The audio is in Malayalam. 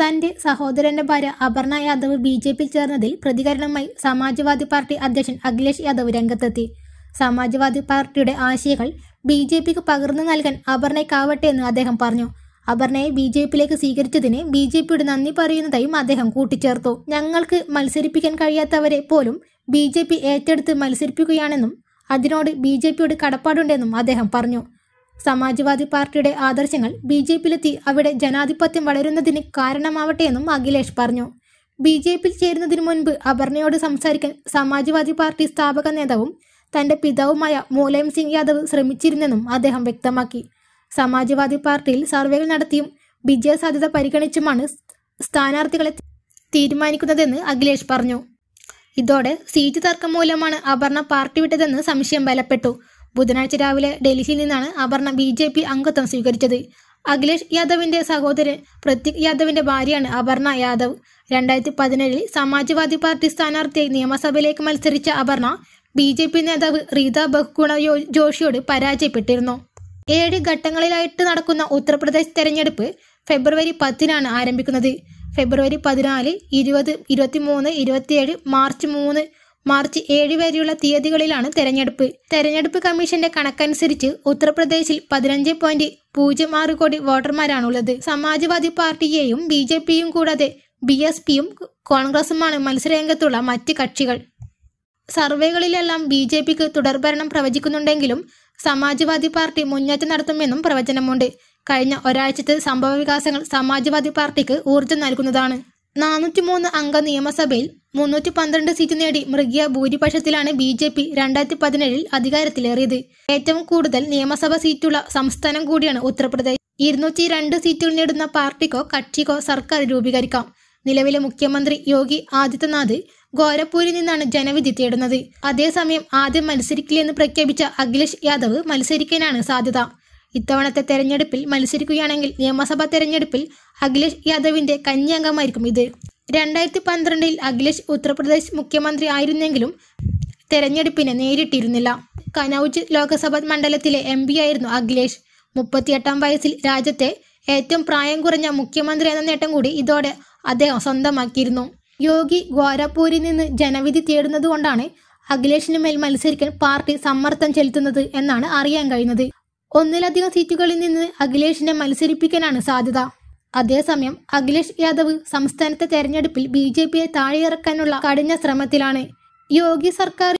തന്റെ സഹോദരന്റെ ഭാര്യ അപർണ യാദവ് ബി ജെ പിയിൽ ചേർന്നതിൽ പ്രതികരണമായി സമാജ്വാദി പാർട്ടി അധ്യക്ഷൻ അഖിലേഷ് യാദവ് രംഗത്തെത്തി സമാജ്വാദി പാർട്ടിയുടെ ആശയങ്ങൾ ബി ജെ പിക്ക് പകർന്നു നൽകാൻ അപർണയ്ക്കാവട്ടെ എന്ന് അദ്ദേഹം പറഞ്ഞു അപർണയെ ബി ജെ പിയിലേക്ക് സ്വീകരിച്ചതിന് ബി ജെ പിയുടെ നന്ദി പറയുന്നതായും അദ്ദേഹം കൂട്ടിച്ചേർത്തു ഞങ്ങൾക്ക് മത്സരിപ്പിക്കാൻ കഴിയാത്തവരെ പോലും ബി ജെ പി ഏറ്റെടുത്ത് മത്സരിപ്പിക്കുകയാണെന്നും അതിനോട് ബി ജെ പിയുടെ കടപ്പാടുണ്ടെന്നും അദ്ദേഹം പറഞ്ഞു സമാജ്വാദി പാർട്ടിയുടെ ആദർശങ്ങൾ ബി ജെ പിയിലെത്തി അവിടെ ജനാധിപത്യം വളരുന്നതിന് കാരണമാവട്ടെ എന്നും അഖിലേഷ് പറഞ്ഞു ബി ജെ പിയിൽ ചേരുന്നതിന് മുൻപ് അപർണയോട് സംസാരിക്കാൻ സമാജ്വാദി പാർട്ടി സ്ഥാപക നേതാവും തന്റെ പിതാവുമായ മൂലയം സിംഗ് യാദവ് ശ്രമിച്ചിരുന്നെന്നും അദ്ദേഹം വ്യക്തമാക്കി സമാജ്വാദി പാർട്ടിയിൽ സർവേകൾ നടത്തിയും വിജയ സാധ്യത പരിഗണിച്ചുമാണ് സ്ഥാനാർത്ഥികളെ തീരുമാനിക്കുന്നതെന്ന് അഖിലേഷ് പറഞ്ഞു ഇതോടെ സീറ്റ് തർക്കം മൂലമാണ് അപർണ പാർട്ടി വിട്ടതെന്ന് സംശയം ബലപ്പെട്ടു ബുധനാഴ്ച രാവിലെ ഡൽഹിയിൽ നിന്നാണ് അപർണ ബി ജെ പി അംഗത്വം സ്വീകരിച്ചത് അഖിലേഷ് യാദവിന്റെ സഹോദരൻ പ്രത്യേക് യാദവിന്റെ ഭാര്യയാണ് അപർണ യാദവ് രണ്ടായിരത്തി പതിനേഴിൽ സമാജ്വാദി പാർട്ടി സ്ഥാനാർത്ഥിയായി നിയമസഭയിലേക്ക് മത്സരിച്ച അപർണ ബി ജെ പി നേതാവ് റീത ബഹുഗുണ ജോഷിയോട് പരാജയപ്പെട്ടിരുന്നു ഏഴ് ഘട്ടങ്ങളിലായിട്ട് നടക്കുന്ന ഉത്തർപ്രദേശ് തെരഞ്ഞെടുപ്പ് ഫെബ്രുവരി പത്തിനാണ് ആരംഭിക്കുന്നത് ഫെബ്രുവരി പതിനാല് ഇരുപത് മൂന്ന് ഇരുപത്തിയേഴ് മാർച്ച് മൂന്ന് മാർച്ച് ഏഴ് വരെയുള്ള തീയതികളിലാണ് തെരഞ്ഞെടുപ്പ് തെരഞ്ഞെടുപ്പ് കമ്മീഷന്റെ കണക്കനുസരിച്ച് ഉത്തർപ്രദേശിൽ പതിനഞ്ച് പോയിന്റ് പൂജ്യം ആറ് കോടി വോട്ടർമാരാണുള്ളത് സമാജ്വാദി പാർട്ടിയെയും ബി ജെ പിയും കൂടാതെ ബി എസ് പിയും കോൺഗ്രസുമാണ് മത്സരരംഗത്തുള്ള മറ്റ് കക്ഷികൾ സർവേകളിലെല്ലാം ബി ജെ പിക്ക് തുടർഭരണം പ്രവചിക്കുന്നുണ്ടെങ്കിലും സമാജ്വാദി പാർട്ടി മുന്നേറ്റം നടത്തുമെന്നും പ്രവചനമുണ്ട് കഴിഞ്ഞ ഒരാഴ്ചത്തെ സംഭവ വികാസങ്ങൾ സമാജ്വാദി പാർട്ടിക്ക് ഊർജ്ജം നൽകുന്നതാണ് മൂന്ന് അംഗ നിയമസഭയിൽ മുന്നൂറ്റി പന്ത്രണ്ട് സീറ്റ് നേടി മൃഗീയ ഭൂരിപക്ഷത്തിലാണ് ബി ജെ പി രണ്ടായിരത്തി പതിനേഴിൽ അധികാരത്തിലേറിയത് ഏറ്റവും കൂടുതൽ നിയമസഭാ സീറ്റുള്ള സംസ്ഥാനം കൂടിയാണ് ഉത്തർപ്രദേശ് ഇരുന്നൂറ്റി രണ്ട് സീറ്റുകൾ നേടുന്ന പാർട്ടിക്കോ കക്ഷിക്കോ സർക്കാർ രൂപീകരിക്കാം നിലവിലെ മുഖ്യമന്ത്രി യോഗി ആദിത്യനാഥ് ഗോരഖ്പൂരിൽ നിന്നാണ് ജനവിധി തേടുന്നത് അതേസമയം ആദ്യം മത്സരിക്കില്ലെന്ന് പ്രഖ്യാപിച്ച അഖിലേഷ് യാദവ് മത്സരിക്കാനാണ് സാധ്യത ഇത്തവണത്തെ തെരഞ്ഞെടുപ്പിൽ മത്സരിക്കുകയാണെങ്കിൽ നിയമസഭാ തെരഞ്ഞെടുപ്പിൽ അഖിലേഷ് യാദവിന്റെ കഞ്ഞി അംഗമായിരിക്കും ഇത് രണ്ടായിരത്തി പന്ത്രണ്ടിൽ അഖിലേഷ് ഉത്തർപ്രദേശ് മുഖ്യമന്ത്രി ആയിരുന്നെങ്കിലും തെരഞ്ഞെടുപ്പിനെ നേരിട്ടിരുന്നില്ല കനൌജ് ലോക്സഭാ മണ്ഡലത്തിലെ എം ആയിരുന്നു അഖിലേഷ് മുപ്പത്തിയെട്ടാം വയസ്സിൽ രാജ്യത്തെ ഏറ്റവും പ്രായം കുറഞ്ഞ മുഖ്യമന്ത്രി എന്ന നേട്ടം കൂടി ഇതോടെ അദ്ദേഹം സ്വന്തമാക്കിയിരുന്നു യോഗി ഗ്വാരപൂരിൽ നിന്ന് ജനവിധി തേടുന്നതുകൊണ്ടാണ് അഖിലേഷിന് മേൽ മത്സരിക്കാൻ പാർട്ടി സമ്മർദ്ദം ചെലുത്തുന്നത് എന്നാണ് അറിയാൻ കഴിയുന്നത് ഒന്നിലധികം സീറ്റുകളിൽ നിന്ന് അഖിലേഷിനെ മത്സരിപ്പിക്കാനാണ് സാധ്യത അതേസമയം അഖിലേഷ് യാദവ് സംസ്ഥാനത്തെ തെരഞ്ഞെടുപ്പിൽ ബി ജെ പിയെ താഴെയിറക്കാനുള്ള കഠിന ശ്രമത്തിലാണ് യോഗി സർക്കാർ